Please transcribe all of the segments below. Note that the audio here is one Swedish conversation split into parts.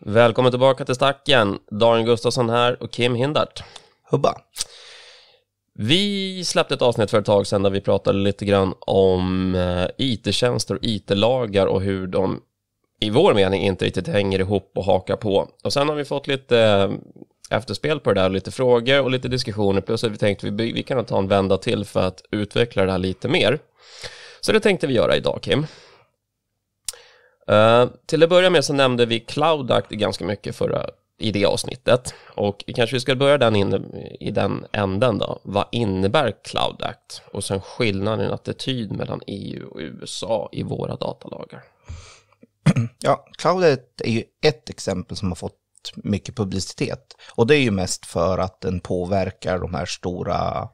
Välkommen tillbaka till Stacken. Daniel Gustafsson här och Kim Hindart. Hubba. Vi släppte ett avsnitt för ett tag sedan där vi pratade lite grann om eh, it-tjänster och it-lagar och hur de i vår mening inte riktigt hänger ihop och hakar på. Och sen har vi fått lite eh, efterspel på det där, lite frågor och lite diskussioner, plus att vi tänkte vi, vi kan ta en vända till för att utveckla det här lite mer. Så det tänkte vi göra idag, Kim. Uh, till att börja med så nämnde vi Cloud Act ganska mycket förra, i det avsnittet och kanske vi ska börja den in, i den änden då. Vad innebär Cloud Act och sen skillnaden i attityd mellan EU och USA i våra datalagar? Ja, Cloudet är ju ett exempel som har fått mycket publicitet. Och det är ju mest för att den påverkar de här stora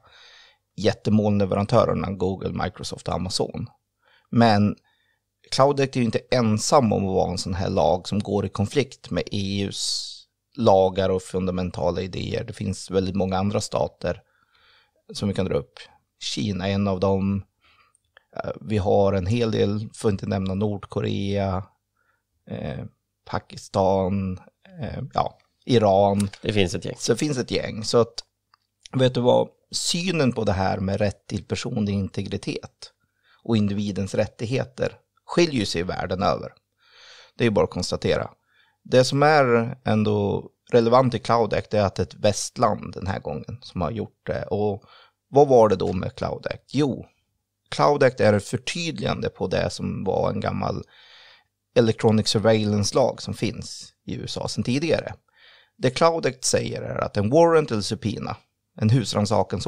jättemolnleverantörerna Google, Microsoft och Amazon. Men Cloudet är ju inte ensam om att vara en sån här lag som går i konflikt med EUs lagar och fundamentala idéer. Det finns väldigt många andra stater som vi kan dra upp. Kina är en av dem. Eh, vi har en hel del, får inte nämna Nordkorea, Eh, Pakistan, eh, ja, Iran. Det finns ett gäng. Så det finns ett gäng. Så att, vet du vad, synen på det här med rätt till personlig integritet och individens rättigheter skiljer sig världen över. Det är bara att konstatera. Det som är ändå relevant i Cloud Act är att det är ett västland den här gången som har gjort det. Och vad var det då med Cloud Act? Jo, Cloud Act är ett förtydligande på det som var en gammal Electronic Surveillance-lag som finns i USA sedan tidigare. Det Cloud säger är att en warrant eller subpoena, en husransakens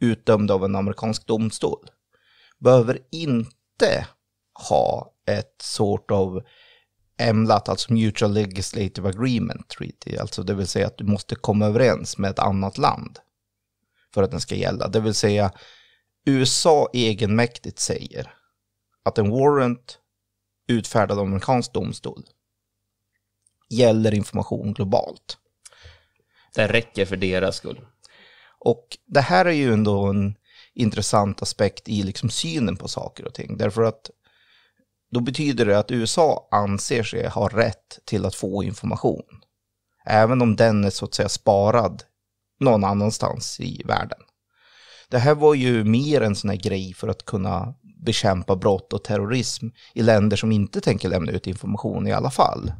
utdömd av en amerikansk domstol, behöver inte ha ett sort av MLAT, alltså Mutual Legislative Agreement Treaty, alltså det vill säga att du måste komma överens med ett annat land för att den ska gälla. Det vill säga USA egenmäktigt säger att en warrant utfärdad av amerikansk domstol gäller information globalt. Det räcker för deras skull. Och det här är ju ändå en intressant aspekt i liksom synen på saker och ting, därför att då betyder det att USA anser sig ha rätt till att få information, även om den är så att säga sparad någon annanstans i världen. Det här var ju mer en sån här grej för att kunna bekämpa brott och terrorism i länder som inte tänker lämna ut information i alla fall.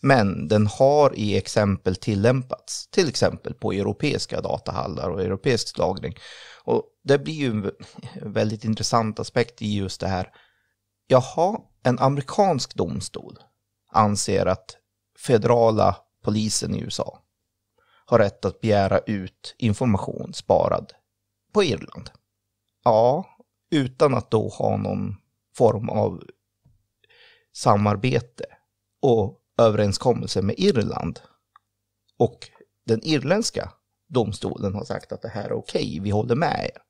Men den har i exempel tillämpats, till exempel på europeiska datahallar och europeisk lagring. Och det blir ju en väldigt intressant aspekt i just det här. Jaha, en amerikansk domstol anser att federala polisen i USA har rätt att begära ut information sparad på Irland. Ja, utan att då ha någon form av samarbete och överenskommelse med Irland. Och den irländska domstolen har sagt att det här är okej, okay, vi håller med er.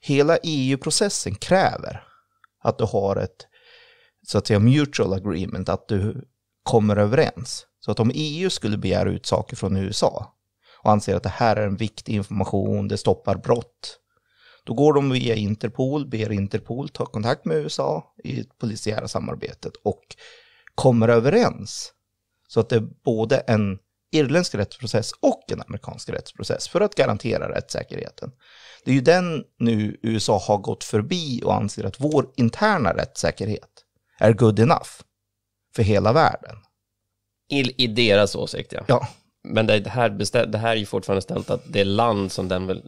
Hela EU-processen kräver att du har ett så att säga mutual agreement, att du kommer överens. Så att om EU skulle begära ut saker från USA och anser att det här är en viktig information, det stoppar brott, då går de via Interpol, ber Interpol ta kontakt med USA i det polisiära samarbetet och kommer överens. Så att det är både en irländsk rättsprocess och en amerikansk rättsprocess för att garantera rättssäkerheten. Det är ju den nu USA har gått förbi och anser att vår interna rättssäkerhet är good enough för hela världen. I, i deras åsikt, ja. ja. Men det här, bestäm, det här är ju fortfarande ställt att det land som den vill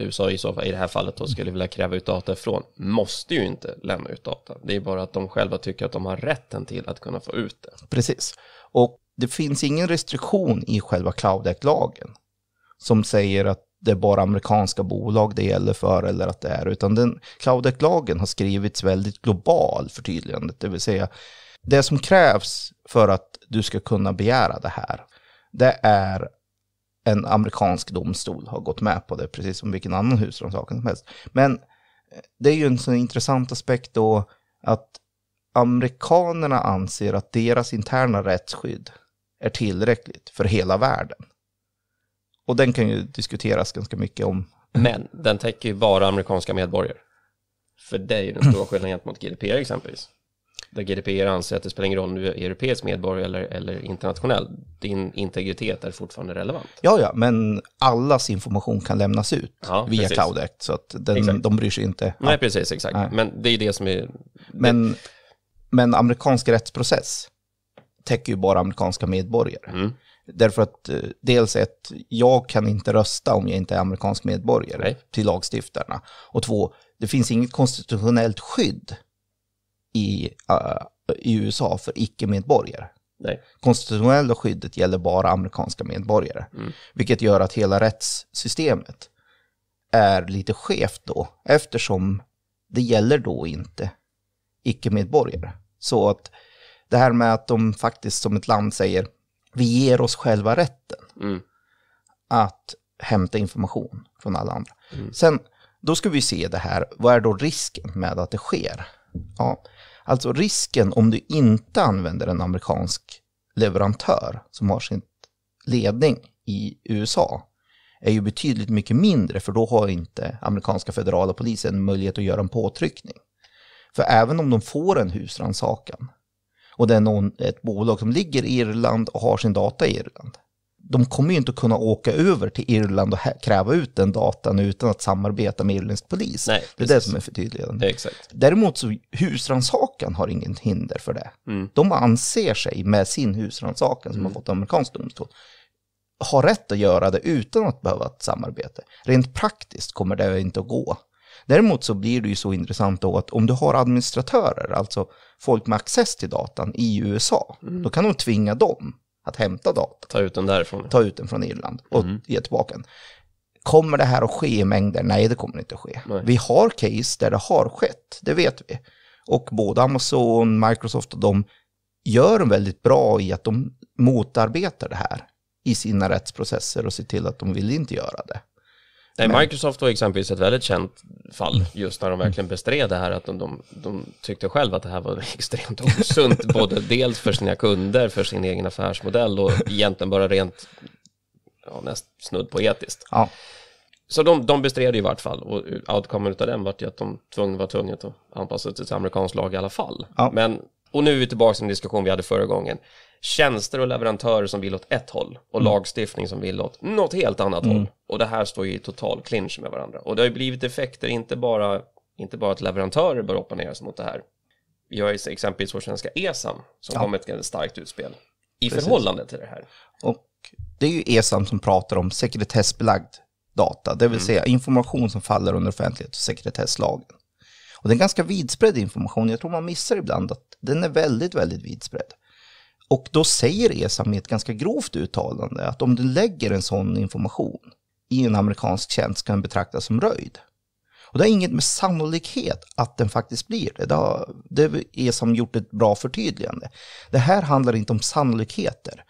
USA i, så fall, i det här fallet då mm. skulle vilja kräva ut data ifrån måste ju inte lämna ut data. Det är bara att de själva tycker att de har rätten till att kunna få ut det. Precis. Och det finns ingen restriktion i själva Cloud act lagen som säger att det är bara amerikanska bolag det gäller för eller att det är, utan den Cloud act lagen har skrivits väldigt global förtydligandet, det vill säga det som krävs för att du ska kunna begära det här, det är en amerikansk domstol har gått med på det, precis som vilken annan husrannsakan som helst. Men eh, det är ju en sån intressant aspekt då att amerikanerna anser att deras interna rättsskydd är tillräckligt för hela världen. Och den kan ju diskuteras ganska mycket om. Men den täcker ju bara amerikanska medborgare. För det är ju den stora skillnaden gentemot GDPR exempelvis där GDPR anser att det spelar ingen roll om du är europeisk medborgare eller, eller internationell. Din integritet är fortfarande relevant. Ja, ja, men allas information kan lämnas ut ja, via precis. Cloud Act, så att den, de bryr sig inte. Nej, precis, exakt. Nej. Men det är det som är... Men, men amerikansk rättsprocess täcker ju bara amerikanska medborgare. Mm. Därför att eh, dels ett, jag kan inte rösta om jag inte är amerikansk medborgare Nej. till lagstiftarna. Och två, det finns inget konstitutionellt skydd i, uh, i USA för icke-medborgare. Konstitutionella skyddet gäller bara amerikanska medborgare, mm. vilket gör att hela rättssystemet är lite skevt då, eftersom det gäller då inte icke-medborgare. Så att det här med att de faktiskt som ett land säger, vi ger oss själva rätten mm. att hämta information från alla andra. Mm. Sen, då ska vi se det här, vad är då risken med att det sker? Ja. Alltså risken om du inte använder en amerikansk leverantör som har sin ledning i USA är ju betydligt mycket mindre för då har inte amerikanska federala polisen möjlighet att göra en påtryckning. För även om de får en husrannsakan och det är någon, ett bolag som ligger i Irland och har sin data i Irland de kommer ju inte kunna åka över till Irland och kräva ut den datan utan att samarbeta med Irländsk polis. Nej, det är det som är förtydligande. Exakt. Däremot så husransakan har inget hinder för det. Mm. De anser sig med sin husransakan som mm. har fått amerikansk domstol ha rätt att göra det utan att behöva ett samarbete. Rent praktiskt kommer det inte att gå. Däremot så blir det ju så intressant då att om du har administratörer, alltså folk med access till datan i USA, mm. då kan de tvinga dem att hämta data. Ta ut den därifrån. Ta ut den från Irland och mm. ge tillbaka den. Kommer det här att ske i mängder? Nej, det kommer inte att ske. Nej. Vi har case där det har skett, det vet vi. Och både Amazon, Microsoft och de gör en väldigt bra i att de motarbetar det här i sina rättsprocesser och ser till att de vill inte göra det. Eh, Nej, Microsoft var exempelvis ett väldigt känt fall just när de verkligen bestred det här att de, de, de tyckte själva att det här var extremt osunt både dels för sina kunder, för sin egen affärsmodell och egentligen bara rent ja, näst snudd på etiskt. Ja. Så de, de bestred det i vart fall och outcomen av den var att de tvung, var tvungna att anpassa sig till amerikansk lag i alla fall. Ja. Men och nu är vi tillbaka till en diskussion vi hade förra gången. Tjänster och leverantörer som vill åt ett håll och mm. lagstiftning som vill åt något helt annat mm. håll. Och det här står ju i total clinch med varandra. Och det har ju blivit effekter, inte bara, inte bara att leverantörer bör opponera sig mot det här. Vi har ju exempelvis vår svenska ESAM som ja. kom med ett starkt utspel i Precis. förhållande till det här. Och det är ju ESAM som pratar om sekretessbelagd data, det vill mm. säga information som faller under offentlighet och sekretesslagen. Och det är ganska vidspridd information. Jag tror man missar ibland att den är väldigt, väldigt vidspridd. Och då säger ESA med ett ganska grovt uttalande att om du lägger en sån information i en amerikansk tjänst kan den betraktas som röjd. Och det är inget med sannolikhet att den faktiskt blir det. Det, har, det är e som gjort ett bra förtydligande. Det här handlar inte om sannolikheter.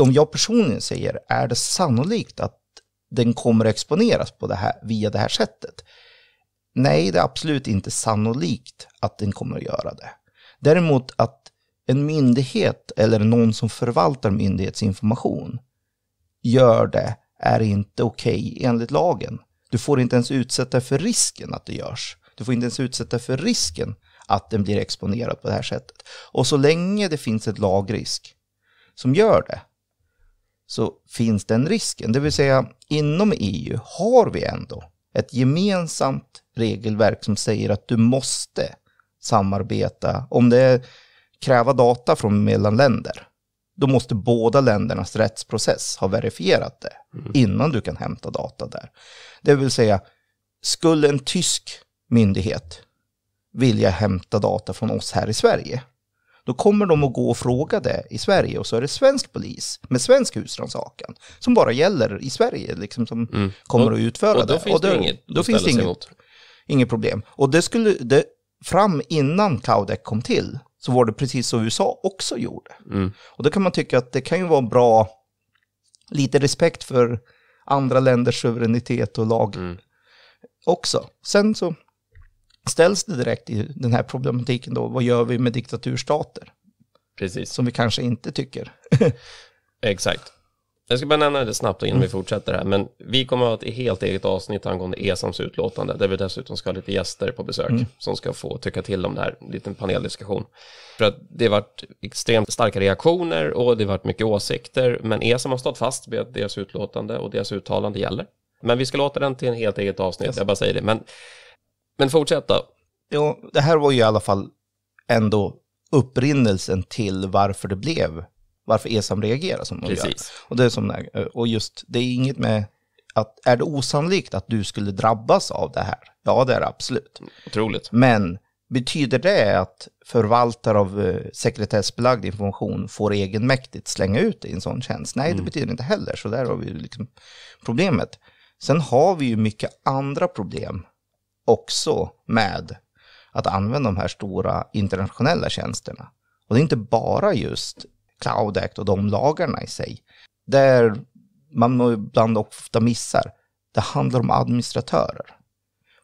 Om jag personligen säger, är det sannolikt att den kommer exponeras på det här, via det här sättet? Nej, det är absolut inte sannolikt att den kommer att göra det. Däremot att en myndighet eller någon som förvaltar myndighetsinformation gör det är inte okej okay enligt lagen. Du får inte ens utsätta för risken att det görs. Du får inte ens utsätta för risken att den blir exponerad på det här sättet. Och så länge det finns ett lagrisk som gör det, så finns den risken. Det vill säga, inom EU har vi ändå ett gemensamt regelverk som säger att du måste samarbeta. Om det är kräva data från mellanländer, då måste båda ländernas rättsprocess ha verifierat det mm. innan du kan hämta data där. Det vill säga, skulle en tysk myndighet vilja hämta data från oss här i Sverige, då kommer de att gå och fråga det i Sverige och så är det svensk polis med svensk husrannsakan som bara gäller i Sverige, liksom, som mm. kommer och, att utföra det. och då det. Finns och då, det inget då finns det inget, inget problem. Och det skulle, det, fram innan Caudac kom till, så var det precis så USA också gjorde. Mm. Och då kan man tycka att det kan ju vara bra, lite respekt för andra länders suveränitet och lag mm. också. Sen så ställs det direkt i den här problematiken då, vad gör vi med diktaturstater? Precis. Som vi kanske inte tycker. Exakt. Jag ska bara nämna det snabbt innan mm. vi fortsätter här, men vi kommer att ha ett helt eget avsnitt angående ESAMs utlåtande, där vi dessutom ska ha lite gäster på besök mm. som ska få tycka till om det här, en liten paneldiskussion. För att det varit extremt starka reaktioner och det har varit mycket åsikter, men ESAM har stått fast vid att deras utlåtande och deras uttalande gäller. Men vi ska låta den till en helt eget avsnitt, yes. jag bara säger det. Men men fortsätt då. Jo, det här var ju i alla fall ändå upprinnelsen till varför det blev, varför ESAM reagerar som de Precis. gör. Och, det är som, eh, och just, det är inget med att, är det osannolikt att du skulle drabbas av det här? Ja, det är det absolut. Otroligt. Men betyder det att förvaltare av eh, sekretessbelagd information får egenmäktigt slänga ut det i en sån tjänst? Nej, det mm. betyder inte heller, så där har vi liksom problemet. Sen har vi ju mycket andra problem också med att använda de här stora internationella tjänsterna. Och det är inte bara just Cloud Act och de lagarna i sig. Där man ibland ofta missar, det handlar om administratörer.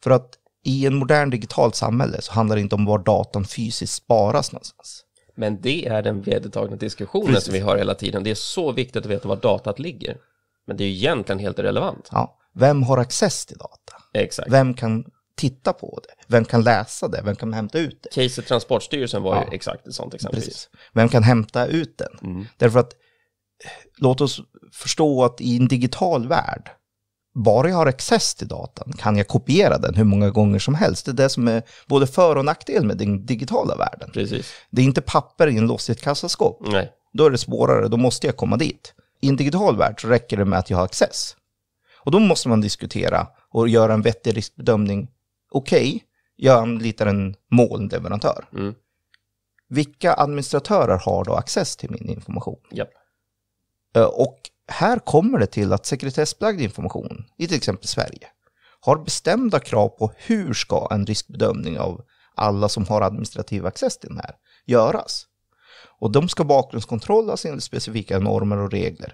För att i en modern digitalt samhälle så handlar det inte om var datan fysiskt sparas någonstans. Men det är den vedertagna diskussionen Precis. som vi har hela tiden. Det är så viktigt att veta var datat ligger. Men det är ju egentligen helt irrelevant. Ja. Vem har access till data? Exakt. Vem kan titta på det? Vem kan läsa det? Vem kan hämta ut det? Caset Transportstyrelsen var ja. ju exakt ett sånt exempel. Precis. Vem kan hämta ut den? Mm. Därför att eh, låt oss förstå att i en digital värld, bara jag har access till datan kan jag kopiera den hur många gånger som helst. Det är det som är både för och nackdel med den digitala världen. Precis. Det är inte papper inlåst i ett kassaskåp. Nej. Då är det svårare, då måste jag komma dit. I en digital värld så räcker det med att jag har access. Och då måste man diskutera och göra en vettig riskbedömning okej, okay, jag anlitar en molnleverantör. Mm. Vilka administratörer har då access till min information? Yep. Eh, och här kommer det till att sekretessbelagd information, i till exempel Sverige, har bestämda krav på hur ska en riskbedömning av alla som har administrativ access till den här göras. Och de ska bakgrundskontrollas enligt specifika normer och regler.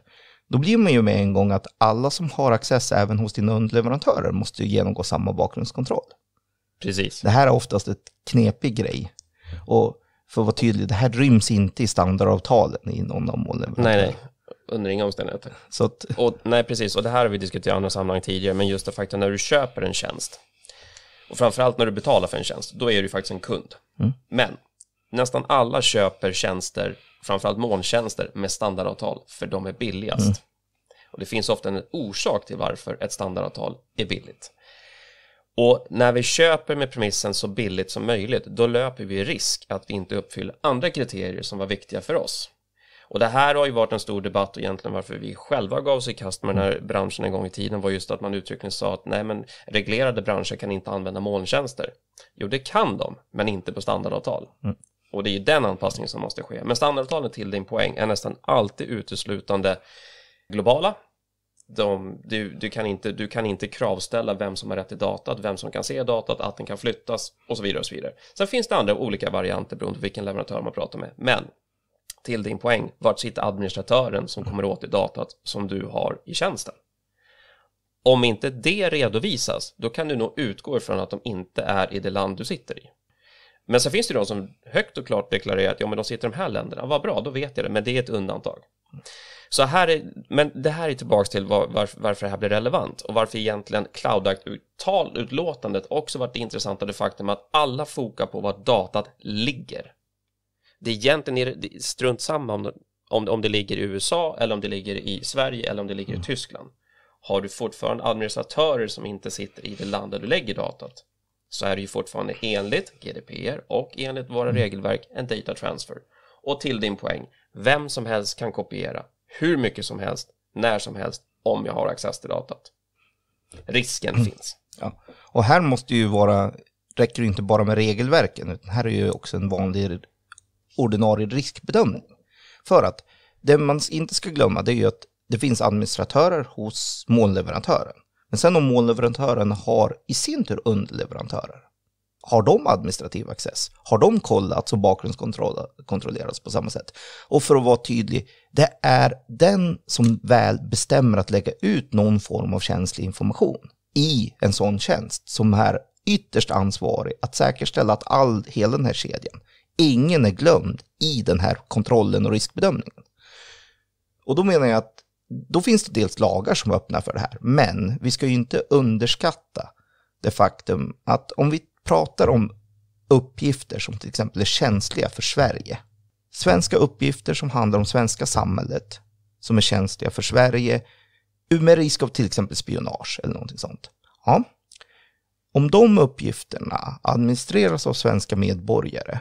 Då blir man ju med en gång att alla som har access även hos dina underleverantörer måste genomgå samma bakgrundskontroll. Precis. Det här är oftast ett knepig grej. Och för att vara tydlig, det här ryms inte i standardavtalen i någon av målen. Nej, nej, under inga omständigheter. Så att... och, nej, precis. Och det här har vi diskuterat i andra sammanhang tidigare, men just det faktum när du köper en tjänst och framförallt när du betalar för en tjänst, då är du faktiskt en kund. Mm. Men nästan alla köper tjänster, framförallt molntjänster, med standardavtal, för de är billigast. Mm. Och det finns ofta en orsak till varför ett standardavtal är billigt. Och när vi köper med premissen så billigt som möjligt, då löper vi risk att vi inte uppfyller andra kriterier som var viktiga för oss. Och det här har ju varit en stor debatt och egentligen varför vi själva gav oss i kast med den här branschen en gång i tiden var just att man uttryckligen sa att nej men reglerade branscher kan inte använda molntjänster. Jo det kan de, men inte på standardavtal. Mm. Och det är ju den anpassningen som måste ske. Men standardavtalen till din poäng är nästan alltid uteslutande globala de, du, du, kan inte, du kan inte kravställa vem som har rätt till datat, vem som kan se datat, att den kan flyttas och så vidare. och så vidare. Sen finns det andra olika varianter beroende på vilken leverantör man pratar med. Men till din poäng, vart sitter administratören som kommer åt det datat som du har i tjänsten? Om inte det redovisas, då kan du nog utgå ifrån att de inte är i det land du sitter i. Men sen finns det de som högt och klart deklarerar att ja, men de sitter i de här länderna, vad bra, då vet jag det, men det är ett undantag. Så här är, men det här är tillbaks till var, var, varför det här blir relevant och varför egentligen CloudAct-utlåtandet också varit det intressanta det faktum att alla fokar på var datat ligger. Det är egentligen är strunt samma om, om, om det ligger i USA eller om det ligger i Sverige eller om det ligger i mm. Tyskland. Har du fortfarande administratörer som inte sitter i det land där du lägger datat så är det ju fortfarande enligt GDPR och enligt våra mm. regelverk en data transfer. Och till din poäng, vem som helst kan kopiera hur mycket som helst, när som helst, om jag har access till datat. Risken mm. finns. Ja. Och här måste ju vara, räcker det inte bara med regelverken, utan här är ju också en vanlig ordinarie riskbedömning. För att det man inte ska glömma det är ju att det finns administratörer hos molnleverantören. Men sen om molnleverantören har i sin tur underleverantörer, har de administrativ access? Har de kollats och bakgrundskontrollerats på samma sätt? Och för att vara tydlig, det är den som väl bestämmer att lägga ut någon form av känslig information i en sån tjänst som är ytterst ansvarig att säkerställa att all, hela den här kedjan, ingen är glömd i den här kontrollen och riskbedömningen. Och då menar jag att då finns det dels lagar som öppnar för det här, men vi ska ju inte underskatta det faktum att om vi pratar om uppgifter som till exempel är känsliga för Sverige. Svenska uppgifter som handlar om svenska samhället, som är känsliga för Sverige, med risk av till exempel spionage eller någonting sånt. Ja. Om de uppgifterna administreras av svenska medborgare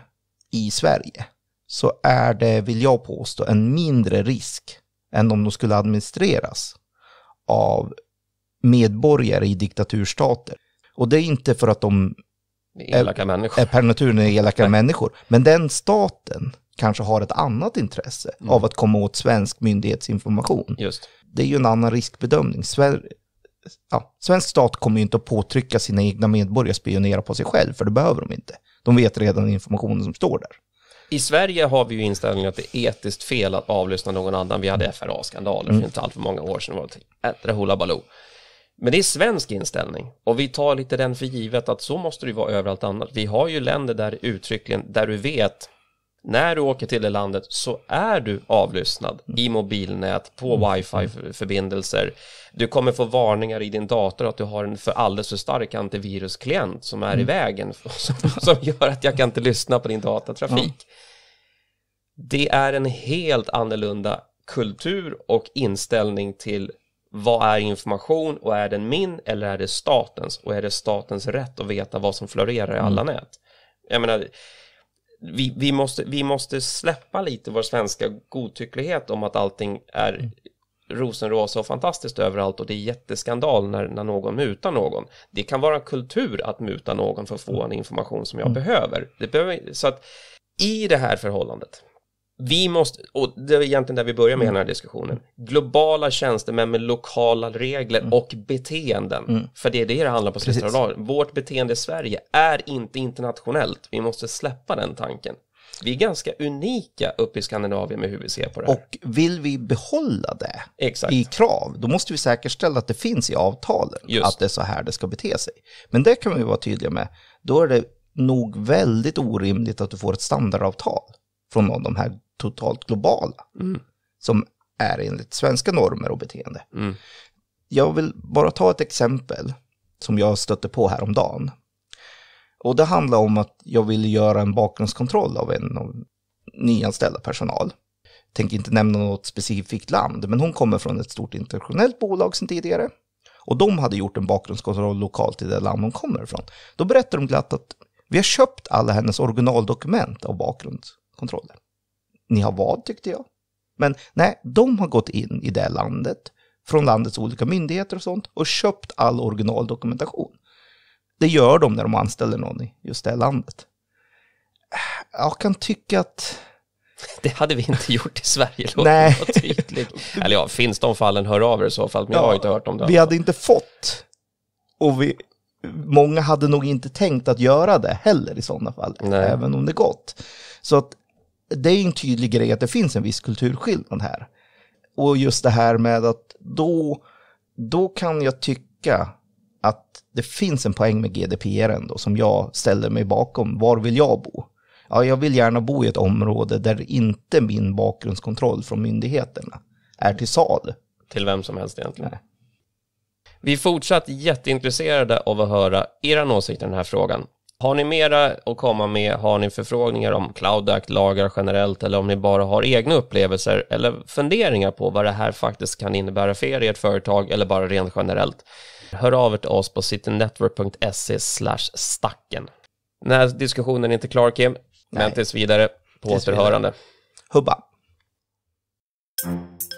i Sverige, så är det, vill jag påstå, en mindre risk än om de skulle administreras av medborgare i diktaturstater. Och det är inte för att de elaka är, människor. Är per natur elaka Nej. människor. Men den staten kanske har ett annat intresse mm. av att komma åt svensk myndighetsinformation. Just. Det är ju en annan riskbedömning. Sver ja, svensk stat kommer ju inte att påtrycka sina egna medborgare spionera på sig själv, för det behöver de inte. De vet redan informationen som står där. I Sverige har vi ju inställningen att det är etiskt fel att avlyssna någon annan. Vi hade FRA-skandaler mm. för mm. inte allt för många år sedan. Det var ett jädra hullabaloo. Men det är svensk inställning och vi tar lite den för givet att så måste det vara överallt annat. Vi har ju länder där uttryckligen, där du vet när du åker till det landet så är du avlyssnad mm. i mobilnät, på mm. wifi-förbindelser. Du kommer få varningar i din dator att du har en för alldeles för stark antivirusklient som är i mm. vägen, som, som gör att jag kan inte lyssna på din datatrafik. Ja. Det är en helt annorlunda kultur och inställning till vad är information och är den min eller är det statens och är det statens rätt att veta vad som florerar i alla mm. nät? Jag menar, vi, vi, måste, vi måste släppa lite vår svenska godtycklighet om att allting är mm. rosenrosa och fantastiskt överallt och det är jätteskandal när, när någon mutar någon. Det kan vara kultur att muta någon för att få mm. en information som jag mm. behöver. Det behöver. Så att i det här förhållandet vi måste, och det är egentligen där vi börjar med mm. den här diskussionen, globala tjänstemän med lokala regler mm. och beteenden. Mm. För det är det det handlar om på sista dagen. Vårt beteende i Sverige är inte internationellt. Vi måste släppa den tanken. Vi är ganska unika uppe i Skandinavien med hur vi ser på det här. Och vill vi behålla det Exakt. i krav, då måste vi säkerställa att det finns i avtalen, Just. att det är så här det ska bete sig. Men det kan vi vara tydliga med, då är det nog väldigt orimligt att du får ett standardavtal från någon av de här totalt globala, mm. som är enligt svenska normer och beteende. Mm. Jag vill bara ta ett exempel som jag stötte på häromdagen. Och det handlar om att jag ville göra en bakgrundskontroll av en av nyanställda personal. Jag tänker inte nämna något specifikt land, men hon kommer från ett stort internationellt bolag sedan tidigare. Och de hade gjort en bakgrundskontroll lokalt i det land hon kommer ifrån. Då berättar de glatt att vi har köpt alla hennes originaldokument av bakgrundskontroller ni har vad tyckte jag. Men nej, de har gått in i det landet från landets olika myndigheter och sånt och köpt all originaldokumentation. Det gör de när de anställer någon i just det landet. Jag kan tycka att... Det hade vi inte gjort i Sverige, låt tydligt. Eller ja, finns de fallen, hör av er i så fall, men ja, jag har inte hört om det. Vi hade inte fått, och vi, många hade nog inte tänkt att göra det heller i sådana fall, Nej. även om det gått. Så att det är en tydlig grej att det finns en viss kulturskillnad här. Och just det här med att då, då kan jag tycka att det finns en poäng med GDPR ändå som jag ställer mig bakom. Var vill jag bo? Ja, jag vill gärna bo i ett område där inte min bakgrundskontroll från myndigheterna är till sal. Till vem som helst egentligen. Nej. Vi är fortsatt jätteintresserade av att höra era åsikter i den här frågan. Har ni mera att komma med? Har ni förfrågningar om Cloud Act, lagar generellt eller om ni bara har egna upplevelser eller funderingar på vad det här faktiskt kan innebära för er i ert företag eller bara rent generellt? Hör av er till oss på citynetwork.se slash stacken. Den här diskussionen är inte klar Kim, Nej. men tills vidare på tills återhörande. Vidare. Hubba!